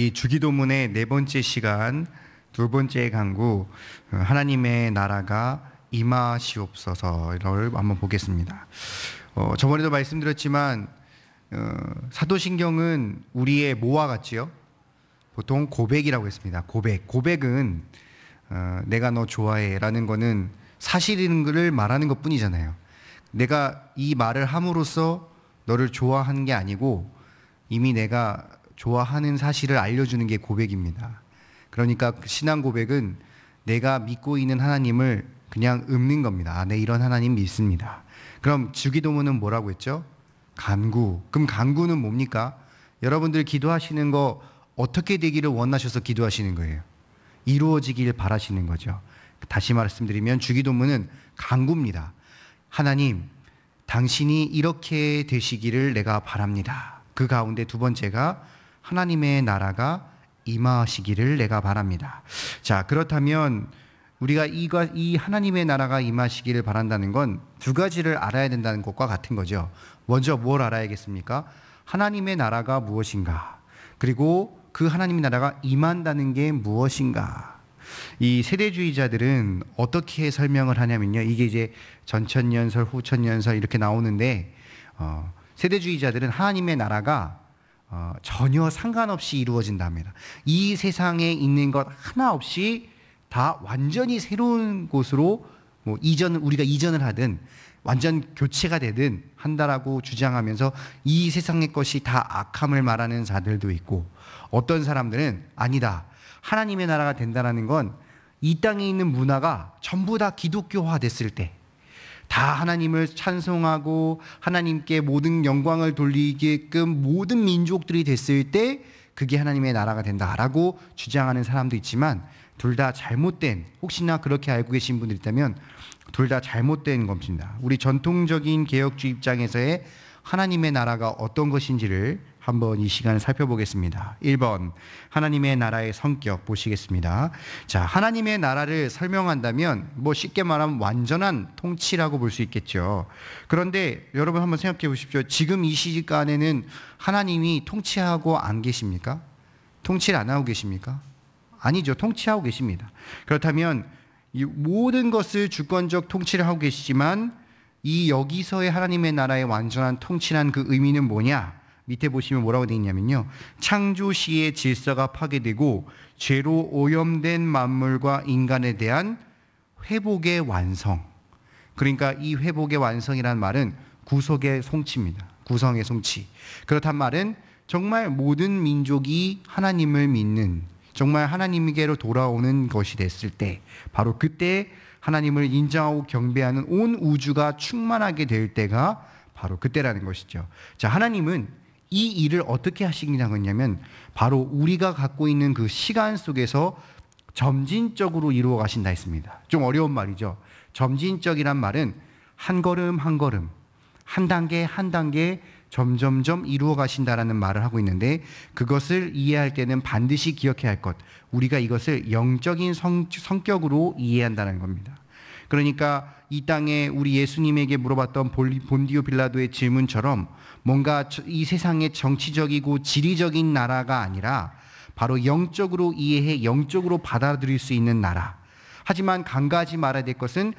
이 주기도문의 네 번째 시간 두 번째 강구 어, 하나님의 나라가 임하시옵소서 이걸 한번 보겠습니다. 어, 저번에도 말씀드렸지만 어, 사도신경은 우리의 모와 같지요? 보통 고백이라고 했습니다. 고백. 고백은 어, 내가 너 좋아해라는 거는 사실인 것을 말하는 것 뿐이잖아요. 내가 이 말을 함으로써 너를 좋아하는게 아니고 이미 내가 좋아하는 사실을 알려주는 게 고백입니다. 그러니까 신앙 고백은 내가 믿고 있는 하나님을 그냥 읊는 겁니다. 아, 네, 이런 하나님 믿습니다. 그럼 주기도문은 뭐라고 했죠? 간구. 그럼 간구는 뭡니까? 여러분들 기도하시는 거 어떻게 되기를 원하셔서 기도하시는 거예요? 이루어지길 바라시는 거죠. 다시 말씀드리면 주기도문은 간구입니다. 하나님, 당신이 이렇게 되시기를 내가 바랍니다. 그 가운데 두 번째가 하나님의 나라가 임하시기를 내가 바랍니다. 자, 그렇다면 우리가 이가, 이 하나님의 나라가 임하시기를 바란다는 건 두 가지를 알아야 된다는 것과 같은 거죠. 먼저 뭘 알아야겠습니까? 하나님의 나라가 무엇인가? 그리고 그 하나님의 나라가 임한다는 게 무엇인가? 이 세대주의자들은 어떻게 설명을 하냐면요. 이게 이제 전천년설, 후천년설 이렇게 나오는데, 어, 세대주의자들은 하나님의 나라가 어, 전혀 상관없이 이루어진답니다. 이 세상에 있는 것 하나 없이 다 완전히 새로운 곳으로 뭐 이전 우리가 이전을 하든 완전 교체가 되든 한다라고 주장하면서 이 세상의 것이 다 악함을 말하는 자들도 있고 어떤 사람들은 아니다 하나님의 나라가 된다라는 건 이 땅에 있는 문화가 전부 다 기독교화 됐을 때다 하나님을 찬송하고 하나님께 모든 영광을 돌리게끔 모든 민족들이 됐을 때 그게 하나님의 나라가 된다라고 주장하는 사람도 있지만 둘 다 잘못된 혹시나 그렇게 알고 계신 분들 있다면 둘 다 잘못된 겁니다. 우리 전통적인 개혁주의 입장에서의 하나님의 나라가 어떤 것인지를 한번 이 시간을 살펴보겠습니다. 1번 하나님의 나라의 성격 보시겠습니다. 자, 하나님의 나라를 설명한다면 뭐 쉽게 말하면 완전한 통치라고 볼 수 있겠죠. 그런데 여러분 한번 생각해 보십시오. 지금 이 시간에는 하나님이 통치하고 안 계십니까? 통치를 안 하고 계십니까? 아니죠. 통치하고 계십니다. 그렇다면 이 모든 것을 주권적 통치를 하고 계시지만 이 여기서의 하나님의 나라의 완전한 통치란 그 의미는 뭐냐? 밑에 보시면 뭐라고 되어 있냐면요. 창조 시의 질서가 파괴되고 죄로 오염된 만물과 인간에 대한 회복의 완성. 그러니까 이 회복의 완성이란 말은 구속의 송치입니다. 구성의 송치. 그렇단 말은 정말 모든 민족이 하나님을 믿는 정말 하나님에게로 돌아오는 것이 됐을 때 바로 그때 하나님을 인정하고 경배하는 온 우주가 충만하게 될 때가 바로 그때라는 것이죠. 자, 하나님은 이 일을 어떻게 하시냐 하냐면 바로 우리가 갖고 있는 그 시간 속에서 점진적으로 이루어 가신다 했습니다. 좀 어려운 말이죠. 점진적이란 말은 한 걸음 한 걸음, 한 단계 한 단계 점점점 이루어 가신다라는 말을 하고 있는데 그것을 이해할 때는 반드시 기억해야 할 것. 우리가 이것을 영적인 성, 성격으로 이해한다는 겁니다. 그러니까 이 땅에 우리 예수님에게 물어봤던 본디오 빌라도의 질문처럼 뭔가 이 세상의 정치적이고 지리적인 나라가 아니라 바로 영적으로 이해해 영적으로 받아들일 수 있는 나라. 하지만 간과하지 말아야 될 것은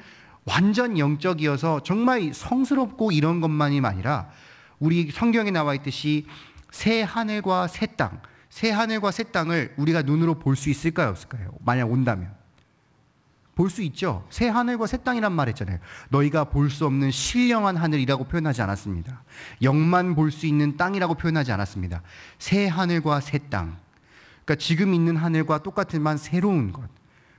완전 영적이어서 정말 성스럽고 이런 것만이 아니라 우리 성경에 나와 있듯이 새 하늘과 새 땅, 새 하늘과 새 땅을 우리가 눈으로 볼 수 있을까요? 없을까요? 만약 온다면. 볼수 있죠. 새 하늘과 새 땅이란 말했잖아요. 너희가 볼 수 없는 신령한 하늘이라고 표현하지 않았습니다. 영만 볼 수 있는 땅이라고 표현하지 않았습니다. 새 하늘과 새 땅. 그러니까 지금 있는 하늘과 똑같은만 새로운 것.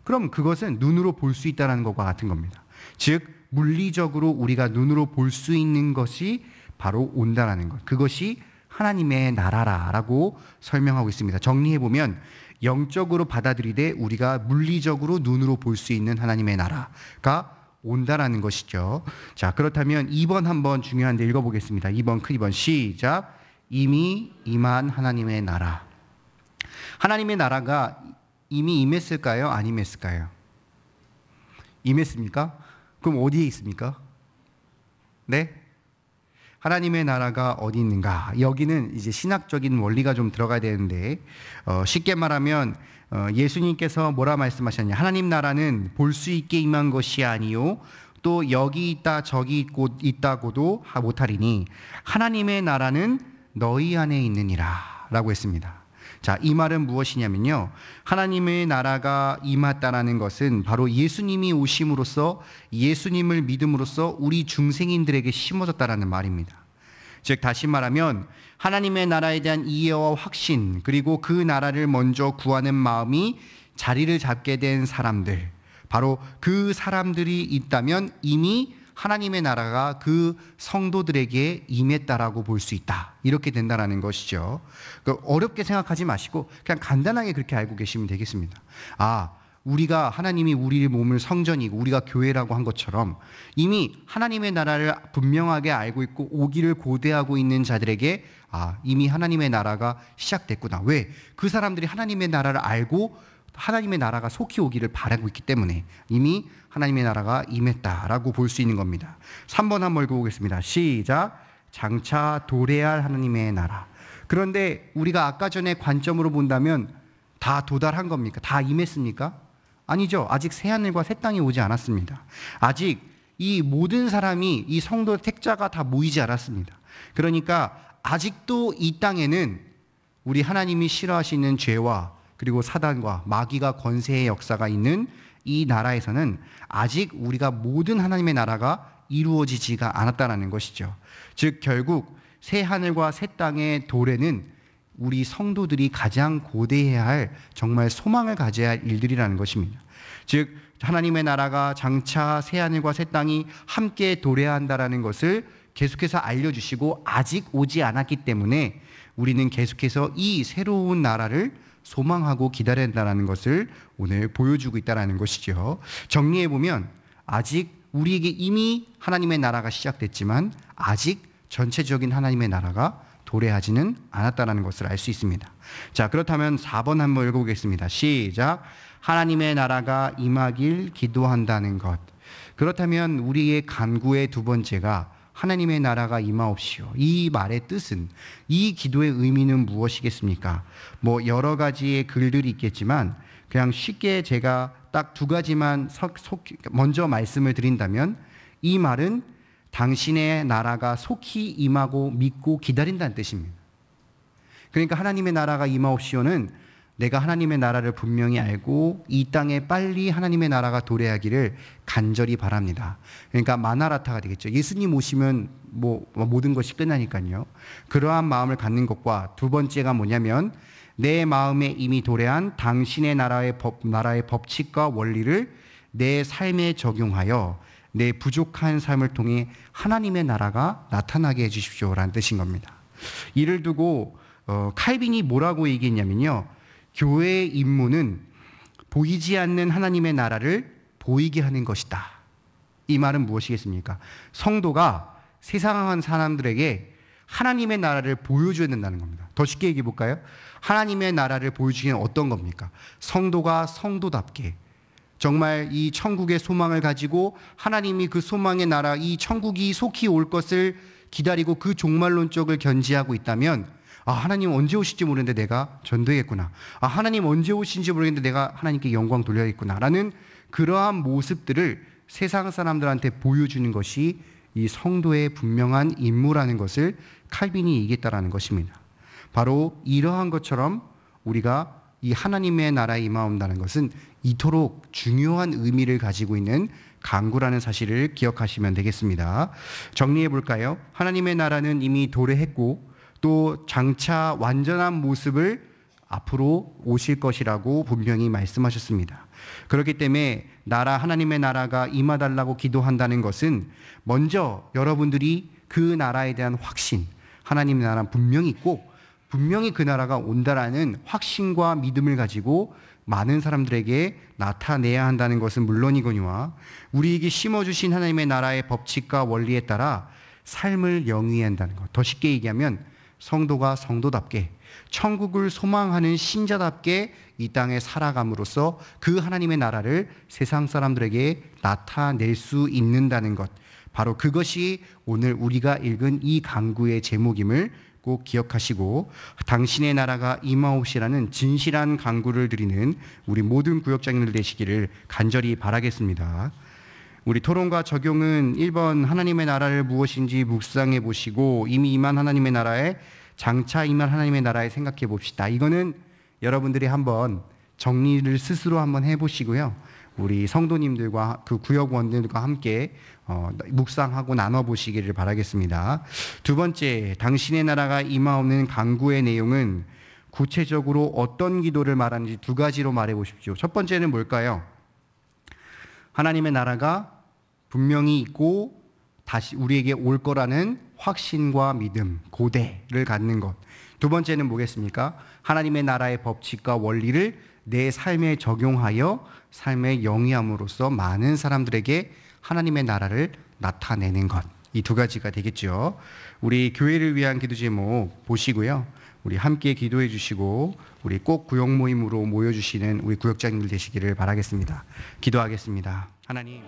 그럼 그것은 눈으로 볼 수 있다는 것과 같은 겁니다. 즉 물리적으로 우리가 눈으로 볼 수 있는 것이 바로 온다라는 것. 그것이 하나님의 나라라라고 설명하고 있습니다. 정리해 보면 영적으로 받아들이되 우리가 물리적으로 눈으로 볼 수 있는 하나님의 나라가 온다라는 것이죠. 자, 그렇다면 2번 한번 중요한데 읽어보겠습니다. 2번 큰 2번 시작. 이미 임한 하나님의 나라. 하나님의 나라가 이미 임했을까요? 안 임했을까요? 임했습니까? 그럼 어디에 있습니까? 네? 하나님의 나라가 어디 있는가? 여기는 이제 신학적인 원리가 좀 들어가야 되는데 어, 쉽게 말하면 어, 예수님께서 뭐라 말씀하셨냐? 하나님 나라는 볼 수 있게 임한 것이 아니요. 또 여기 있다 저기 있고 있다고도 못하리니 하나님의 나라는 너희 안에 있느니라라고 했습니다. 자, 이 말은 무엇이냐면요. 하나님의 나라가 임했다라는 것은 바로 예수님이 오심으로써 예수님을 믿음으로써 우리 중생인들에게 심어졌다라는 말입니다. 즉 다시 말하면 하나님의 나라에 대한 이해와 확신 그리고 그 나라를 먼저 구하는 마음이 자리를 잡게 된 사람들 바로 그 사람들이 있다면 이미 하나님의 나라가 그 성도들에게 임했다라고 볼 수 있다. 이렇게 된다라는 것이죠. 그러니까 어렵게 생각하지 마시고 그냥 간단하게 그렇게 알고 계시면 되겠습니다. 아, 우리가 하나님이 우리 몸을 성전이고 우리가 교회라고 한 것처럼 이미 하나님의 나라를 분명하게 알고 있고 오기를 고대하고 있는 자들에게 아, 이미 하나님의 나라가 시작됐구나. 왜? 그 사람들이 하나님의 나라를 알고 하나님의 나라가 속히 오기를 바라고 있기 때문에 이미 하나님의 나라가 임했다라고 볼 수 있는 겁니다. 3번 한 번 읽어보겠습니다. 시작. 장차 도래할 하나님의 나라. 그런데 우리가 아까 전에 관점으로 본다면 다 도달한 겁니까? 다 임했습니까? 아니죠. 아직 새하늘과 새 땅이 오지 않았습니다. 아직 이 모든 사람이 이 성도 택자가 다 모이지 않았습니다. 그러니까 아직도 이 땅에는 우리 하나님이 싫어하시는 죄와 그리고 사단과 마귀가 권세의 역사가 있는 이 나라에서는 아직 우리가 모든 하나님의 나라가 이루어지지가 않았다라는 것이죠. 즉 결국 새 하늘과 새 땅의 도래는 우리 성도들이 가장 고대해야 할 정말 소망을 가져야 할 일들이라는 것입니다. 즉 하나님의 나라가 장차 새 하늘과 새 땅이 함께 도래한다라는 것을 계속해서 알려주시고 아직 오지 않았기 때문에 우리는 계속해서 이 새로운 나라를 소망하고 기다린야 된다는 것을 오늘 보여주고 있다는 것이죠. 정리해 보면 아직 우리에게 이미 하나님의 나라가 시작됐지만 아직 전체적인 하나님의 나라가 도래하지는 않았다는 것을 알 수 있습니다. 자, 그렇다면 4번 한번 읽어보겠습니다. 시작. 하나님의 나라가 임하길 기도한다는 것. 그렇다면 우리의 간구의 두 번째가 하나님의 나라가 임하옵시오. 이 말의 뜻은 이 기도의 의미는 무엇이겠습니까? 뭐 여러 가지의 글들이 있겠지만 그냥 쉽게 제가 딱 두 가지만 먼저 말씀을 드린다면 이 말은 당신의 나라가 속히 임하고 믿고 기다린다는 뜻입니다. 그러니까 하나님의 나라가 임하옵시오는 내가 하나님의 나라를 분명히 알고 이 땅에 빨리 하나님의 나라가 도래하기를 간절히 바랍니다. 그러니까 마나라타가 되겠죠. 예수님 오시면 뭐, 뭐 모든 것이 끝나니까요. 그러한 마음을 갖는 것과 두 번째가 뭐냐면 내 마음에 이미 도래한 당신의 나라의 법 나라의 법칙과 원리를 내 삶에 적용하여 내 부족한 삶을 통해 하나님의 나라가 나타나게 해 주십시오라는 뜻인 겁니다. 이를 두고 어, 칼빈이 뭐라고 얘기했냐면요. 교회의 임무는 보이지 않는 하나님의 나라를 보이게 하는 것이다. 이 말은 무엇이겠습니까? 성도가 세상한 사람들에게 하나님의 나라를 보여줘야 다는 겁니다. 더 쉽게 얘기해 볼까요? 하나님의 나라를 보여주기는 어떤 겁니까? 성도가 성도답게 정말 이 천국의 소망을 가지고 하나님이 그 소망의 나라, 이 천국이 속히 올 것을 기다리고 그 종말론적을 견지하고 있다면 아, 하나님 언제 오실지 모르는데 내가 전도했구나 아, 하나님 언제 오신지 모르겠는데 내가 하나님께 영광 돌려야겠구나. 라는 그러한 모습들을 세상 사람들한테 보여주는 것이 이 성도의 분명한 임무라는 것을 칼빈이 얘기했다라는 것입니다. 바로 이러한 것처럼 우리가 이 하나님의 나라에 임하온다는 것은 이토록 중요한 의미를 가지고 있는 강구라는 사실을 기억하시면 되겠습니다. 정리해 볼까요? 하나님의 나라는 이미 도래했고 또 장차 완전한 모습을 앞으로 오실 것이라고 분명히 말씀하셨습니다. 그렇기 때문에 나라 하나님의 나라가 임하달라고 기도한다는 것은 먼저 여러분들이 그 나라에 대한 확신, 하나님의 나라 분명히 있고 분명히 그 나라가 온다라는 확신과 믿음을 가지고 많은 사람들에게 나타내야 한다는 것은 물론이거니와 우리에게 심어주신 하나님의 나라의 법칙과 원리에 따라 삶을 영위한다는 것. 더 쉽게 얘기하면 성도가 성도답게 천국을 소망하는 신자답게 이 땅에 살아감으로써 그 하나님의 나라를 세상 사람들에게 나타낼 수 있는다는 것. 바로 그것이 오늘 우리가 읽은 이 강구의 제목임을 꼭 기억하시고 당신의 나라가 임하옵시라는 진실한 강구를 드리는 우리 모든 구역장님들 되시기를 간절히 바라겠습니다. 우리 토론과 적용은 1번 하나님의 나라를 무엇인지 묵상해 보시고 이미 임한 하나님의 나라에 장차 임한 하나님의 나라에 생각해 봅시다. 이거는 여러분들이 한번 정리를 스스로 한번 해 보시고요. 우리 성도님들과 그 구역원들과 함께 어, 묵상하고 나눠보시기를 바라겠습니다. 두 번째, 당신의 나라가 임하옵는 강구의 내용은 구체적으로 어떤 기도를 말하는지 두 가지로 말해 보십시오. 첫 번째는 뭘까요? 하나님의 나라가 분명히 있고 다시 우리에게 올 거라는 확신과 믿음, 고대를 갖는 것. 두 번째는 뭐겠습니까? 하나님의 나라의 법칙과 원리를 내 삶에 적용하여 삶의 영위함으로써 많은 사람들에게 하나님의 나라를 나타내는 것. 이 두 가지가 되겠죠. 우리 교회를 위한 기도 제목 보시고요. 우리 함께 기도해 주시고 우리 꼭 구역 모임으로 모여주시는 우리 구역장님들 되시기를 바라겠습니다. 기도하겠습니다. 하나님.